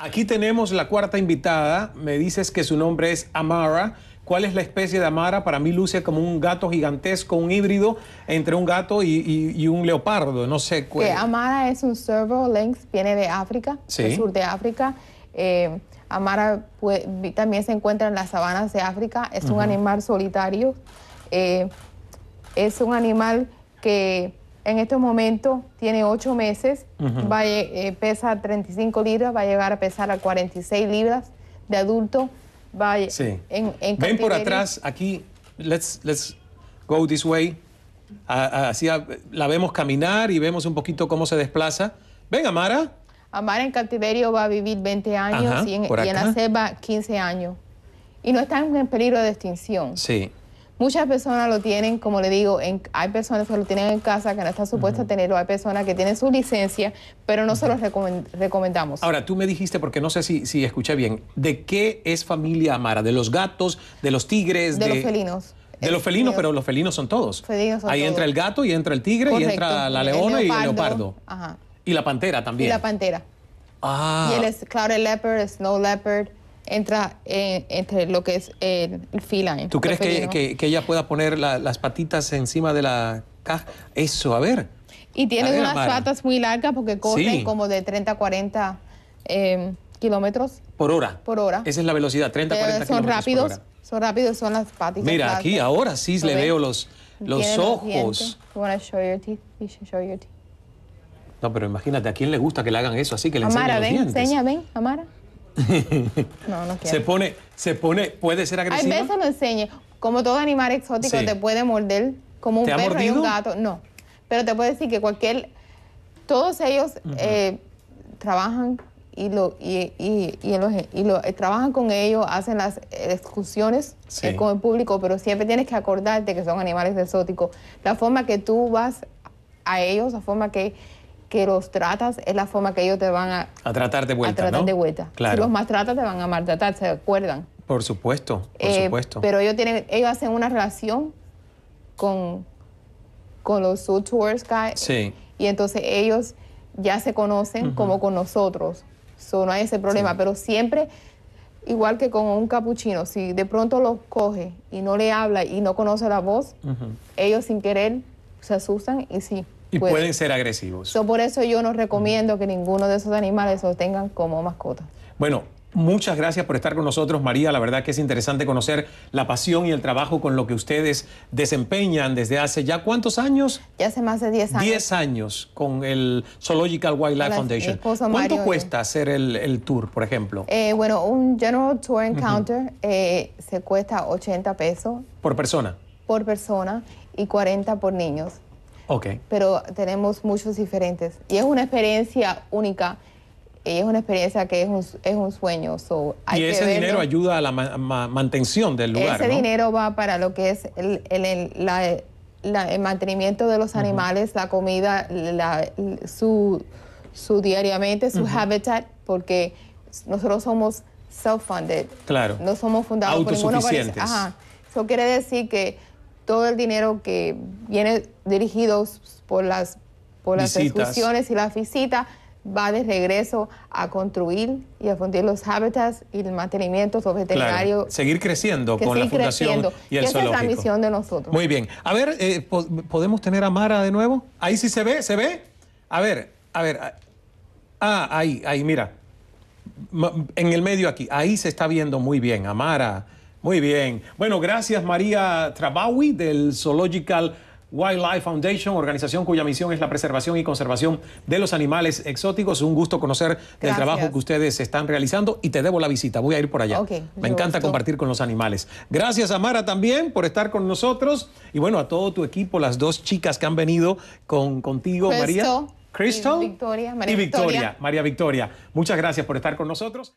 Aquí tenemos la cuarta invitada. Me dices que su nombre es Amara. ¿Cuál es la especie de Amara? Para mí luce como un gato gigantesco, un híbrido entre un gato y, un leopardo. No sé cuál. Eh, Amara es un servo lynx, viene de África, del sur de África. Eh, Amara también se encuentra en las sabanas de África. Es un animal solitario. Eh, es un animal que en estos momentos tiene ocho meses, va, eh, eh pesa 35 libras, va a llegar a pesar a 46 libras de adulto. Va eh, Ven por atrás, aquí, let's, let's go this way. así la vemos caminar y vemos un poquito cómo se desplaza. Ven, Amara. Amara en cautiverio va a vivir 20 años y, en, la selva 15 años. Y no está en peligro de extinción. Sí. Muchas personas lo tienen, como le digo, hay personas que lo tienen en casa, que no están supuestas a tenerlo, hay personas que tienen su licencia, pero no se los recomendamos. Ahora, tú me dijiste, porque no sé si, escuché bien, ¿de qué es familia Amara? ¿De los gatos, de los tigres? De, los felinos. De los eh, felinos, pero los felinos son todos. Felinos son Ahí entra el gato y entra el tigre y entra la leona y el leopardo. Y la pantera también. Y la pantera. Ah. Y el, es leopard, snow leopard entra entre lo que es el, el ¿Tú crees que, ella pueda poner las patitas encima de la caja? Eso, a ver. Y tiene unas patas muy largas porque corren como de 30 a 40 kilómetros. Por hora. Por hora. Esa es la velocidad, 30 a 40 son rápidos, por hora. Son rápidos, son las patitas. Mira, aquí ahora sí le veo los, los ojos. No, pero imagínate, ¿a quién le gusta que le hagan eso así, que le Amara, enseñen los ven, Enseña, ven, Amara. No, no quiero. Se pone, se pone, puede ser agresiva. Hay veces no enseñe. Como todo animal exótico te puede morder, como un perro y un gato. No. Pero te puedo decir que cualquier. Todos ellos eh, trabajan y lo y, y, lo, eh, trabajan con ellos, hacen las excursiones eh, con el público, pero siempre tienes que acordarte que son animales exóticos. La forma que tú vas a ellos, la forma que que los tratas es la forma que ellos te van a, a tratar de vuelta. tratar de vuelta. Claro. Si los maltratas te van a maltratar, ¿se acuerdan? Por supuesto, por eh, supuesto. Pero ellos tienen, ellos hacen una relación con, con los Soul Tours guys. Sí. Y entonces ellos ya se conocen como con nosotros. So, no hay ese problema. Pero siempre, igual que con un capuchino, si de pronto los coge y no le habla y no conoce la voz, ellos sin querer se asustan y sí, y pues, pueden, ser agresivos. por eso yo no recomiendo que ninguno de esos animales los tengan como mascota. Bueno, Muchas gracias por estar con nosotros, María. La verdad que es interesante conocer la pasión y el trabajo con lo que ustedes desempeñan desde hace ya cuántos años? Ya hace más de 10 años. 10 años con el Zoological Wildlife Foundation. ¿Cuánto cuesta eh. hacer el, tour, por ejemplo? Eh, bueno, un General Tour Encounter eh, se cuesta 80 pesos. ¿Por persona? Por persona y 40 por niños. Okay. Pero tenemos muchos diferentes. Y es una experiencia única. Y es una experiencia que es un, sueño. y ese dinero ayuda a la mantención del lugar. Ese dinero va para lo que es el, el, la, mantenimiento de los animales, la comida, la, su, su diariamente, su hábitat, habitat, porque nosotros somos self-funded. Claro. No somos fundados por Eso quiere decir que todo el dinero que viene dirigido por las, por las excursiones y las visitas va de regreso a construir y a fundir los hábitats y el mantenimiento los veterinarios. seguir creciendo con la fundación y el y esa es la misión de nosotros. Muy bien. A ver, eh, ¿podemos tener a Mara de nuevo? Ahí sí se ve, ¿se ve? A ver, a ver. Ah, ahí, ahí, mira. En el medio aquí. Ahí se está viendo muy bien, Amara. Muy bien. Bueno, gracias María Trabawi del Zoological Wildlife Foundation, organización cuya misión es la preservación y conservación de los animales exóticos. Un gusto conocer el trabajo que ustedes están realizando y te debo la visita. Voy a ir por allá. Me encanta compartir con los animales. Gracias Amara también por estar con nosotros y bueno, a todo tu equipo, las dos chicas que han venido con, contigo, María. Crystal y Victoria, y Victoria. María Victoria, muchas gracias por estar con nosotros.